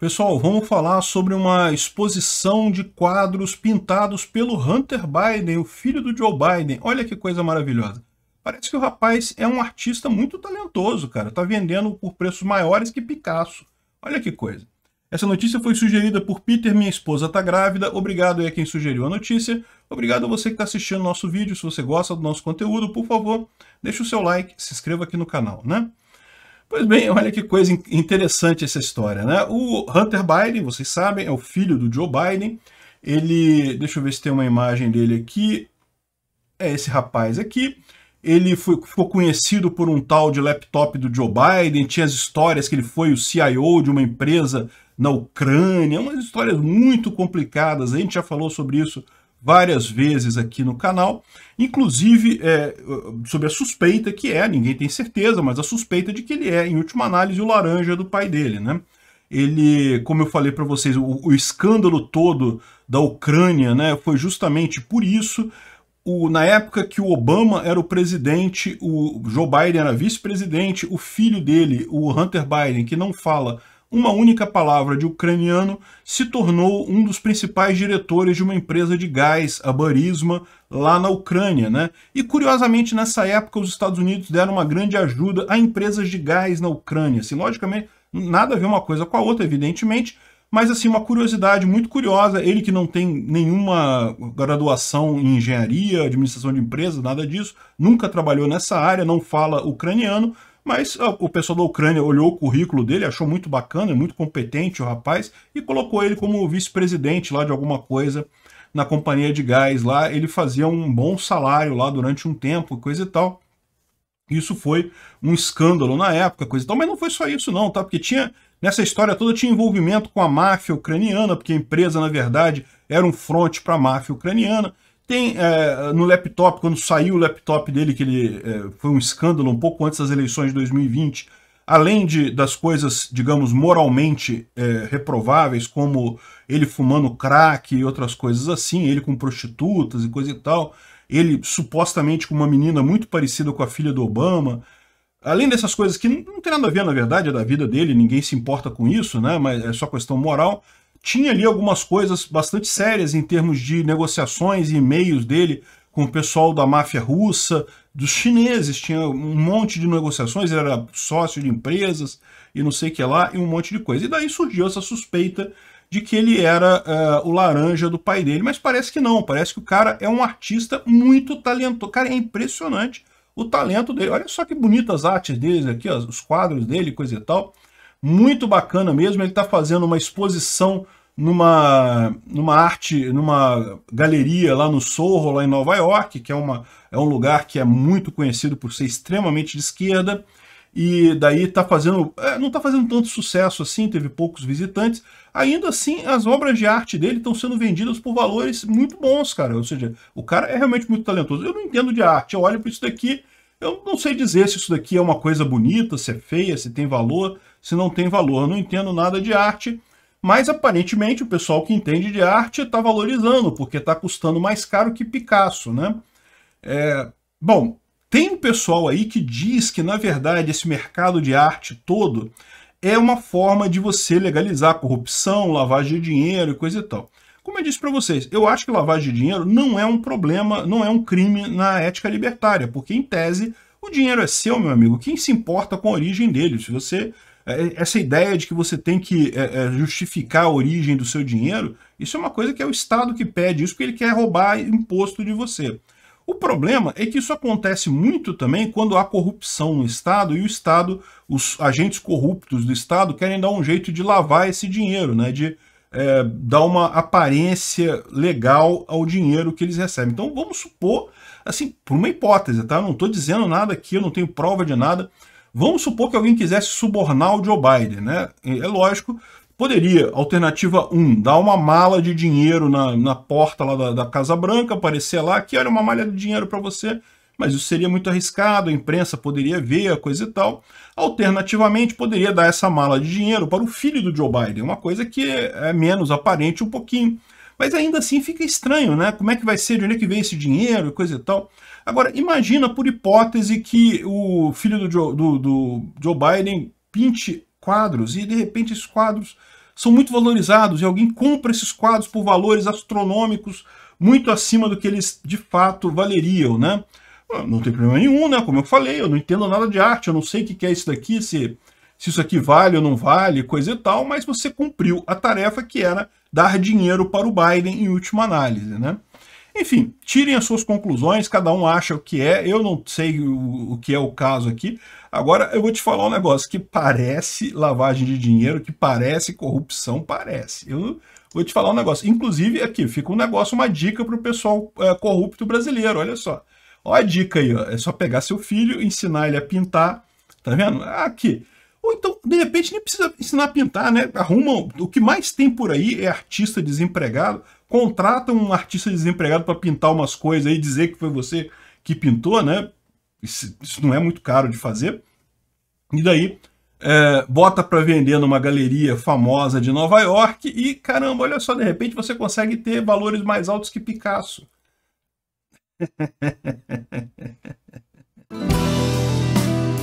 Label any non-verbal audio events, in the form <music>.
Pessoal, vamos falar sobre uma exposição de quadros pintados pelo Hunter Biden, o filho do Joe Biden. Olha que coisa maravilhosa. Parece que o rapaz é um artista muito talentoso, cara. Tá vendendo por preços maiores que Picasso. Olha que coisa. Essa notícia foi sugerida por Peter, minha esposa tá grávida. Obrigado aí a quem sugeriu a notícia. Obrigado a você que está assistindo nosso vídeo. Se você gosta do nosso conteúdo, por favor, deixa o seu like, se inscreva aqui no canal, né? Pois bem, olha que coisa interessante essa história, né? O Hunter Biden, vocês sabem, é o filho do Joe Biden. Ele, deixa eu ver se tem uma imagem dele aqui. É esse rapaz aqui. Ele foi, ficou conhecido por um tal de laptop do Joe Biden, tinha as histórias que ele foi o CIO de uma empresa na Ucrânia, umas histórias muito complicadas, a gente já falou sobre isso várias vezes aqui no canal, inclusive é, sobre a suspeita que é, ninguém tem certeza, mas a suspeita de que ele é, em última análise, o laranja do pai dele, né? Ele, como eu falei para vocês, o, o, escândalo todo da Ucrânia, né, foi justamente por isso. O, na época que o Obama era o presidente, o Joe Biden era vice-presidente, o filho dele, o Hunter Biden, que não fala uma única palavra de ucraniano, se tornou um dos principais diretores de uma empresa de gás, a Burisma, lá na Ucrânia. Né? E, curiosamente, nessa época, os Estados Unidos deram uma grande ajuda a empresas de gás na Ucrânia. Assim, logicamente, nada a ver uma coisa com a outra, evidentemente, mas assim, uma curiosidade muito curiosa, ele que não tem nenhuma graduação em engenharia, administração de empresas, nada disso, nunca trabalhou nessa área, não fala ucraniano, mas ó, o pessoal da Ucrânia olhou o currículo dele, achou muito bacana, muito competente o rapaz, e colocou ele como vice-presidente lá de alguma coisa na companhia de gás lá. Ele fazia um bom salário lá durante um tempo, coisa e tal. Isso foi um escândalo na época, coisa e tal. Mas não foi só isso não, tá? Porque tinha, nessa história toda, tinha envolvimento com a máfia ucraniana, porque a empresa, na verdade, era um fronte para a máfia ucraniana. Tem é, no laptop, quando saiu o laptop dele, que ele é, foi um escândalo um pouco antes das eleições de 2020, além de, das coisas, digamos, moralmente é, reprováveis, como ele fumando crack e outras coisas assim, ele com prostitutas e coisa e tal, ele supostamente com uma menina muito parecida com a filha do Obama, além dessas coisas que não, não tem nada a ver, na verdade, é da vida dele, ninguém se importa com isso, né? mas é só questão moral, tinha ali algumas coisas bastante sérias em termos de negociações e e-mails dele com o pessoal da máfia russa, dos chineses, tinha um monte de negociações, ele era sócio de empresas e não sei o que lá, e um monte de coisa. E daí surgiu essa suspeita de que ele era uh, o laranja do pai dele, mas parece que não, parece que o cara é um artista muito talentoso. Cara, é impressionante o talento dele. Olha só que bonitas artes dele aqui, ó, os quadros dele, coisa e tal muito bacana mesmo. Ele está fazendo uma exposição numa, numa arte, numa galeria lá no Soho, lá em Nova York, que é, uma, é um lugar que é muito conhecido por ser extremamente de esquerda, e daí está fazendo, é, não está fazendo tanto sucesso assim, teve poucos visitantes, ainda assim as obras de arte dele estão sendo vendidas por valores muito bons, cara, ou seja, o cara é realmente muito talentoso. Eu não entendo de arte, eu olho para isso daqui, eu não sei dizer se isso daqui é uma coisa bonita, se é feia, se tem valor, se não tem valor. Não entendo nada de arte, mas aparentemente o pessoal que entende de arte está valorizando, porque está custando mais caro que Picasso, né? É, bom, tem um pessoal aí que diz que, na verdade, esse mercado de arte todo é uma forma de você legalizar corrupção, lavagem de dinheiro e coisa e tal. Como eu disse para vocês, eu acho que lavagem de dinheiro não é um problema, não é um crime na ética libertária, porque, em tese, o dinheiro é seu, meu amigo. Quem se importa com a origem dele? Se você é, é, essa ideia de que você tem que é, justificar a origem do seu dinheiro, isso é uma coisa que é o Estado que pede isso, porque ele quer roubar imposto de você. O problema é que isso acontece muito também quando há corrupção no Estado e o Estado, os agentes corruptos do Estado querem dar um jeito de lavar esse dinheiro, né? de é, dar uma aparência legal ao dinheiro que eles recebem. Então vamos supor assim, por uma hipótese, tá? Eu não estou dizendo nada aqui, eu não tenho prova de nada. Vamos supor que alguém quisesse subornar o Joe Biden, né? É lógico, poderia, alternativa 1, dar uma mala de dinheiro na, na porta lá da, da Casa Branca, aparecer lá, que olha, uma malha de dinheiro para você, mas isso seria muito arriscado, a imprensa poderia ver a coisa e tal. Alternativamente, poderia dar essa mala de dinheiro para o filho do Joe Biden, uma coisa que é menos aparente um pouquinho. Mas ainda assim fica estranho, né? Como é que vai ser, de onde é que vem esse dinheiro e coisa e tal. Agora, imagina por hipótese que o filho do Joe, do, do Joe Biden pinte quadros e de repente esses quadros são muito valorizados e alguém compra esses quadros por valores astronômicos muito acima do que eles de fato valeriam, né? Não tem problema nenhum, né? Como eu falei, eu não entendo nada de arte, eu não sei o que é isso daqui, se, se isso aqui vale ou não vale, coisa e tal, mas você cumpriu a tarefa que era dar dinheiro para o Biden em última análise, né? Enfim, tirem as suas conclusões, cada um acha o que é, eu não sei o, o, que é o caso aqui. Agora eu vou te falar um negócio que parece lavagem de dinheiro, que parece corrupção, parece. Eu vou te falar um negócio. Inclusive, aqui fica um negócio, uma dica para o pessoal é, corrupto brasileiro, olha só. Olha a dica aí, ó. é só pegar seu filho, ensinar ele a pintar, tá vendo? Aqui, ou então, de repente, nem precisa ensinar a pintar, né? Arrumam. O que mais tem por aí é artista desempregado. Contratam um artista desempregado para pintar umas coisas e dizer que foi você que pintou, né? Isso, isso não é muito caro de fazer. E daí, é, bota para vender numa galeria famosa de Nova York e, caramba, olha só, de repente você consegue ter valores mais altos que Picasso. <laughs>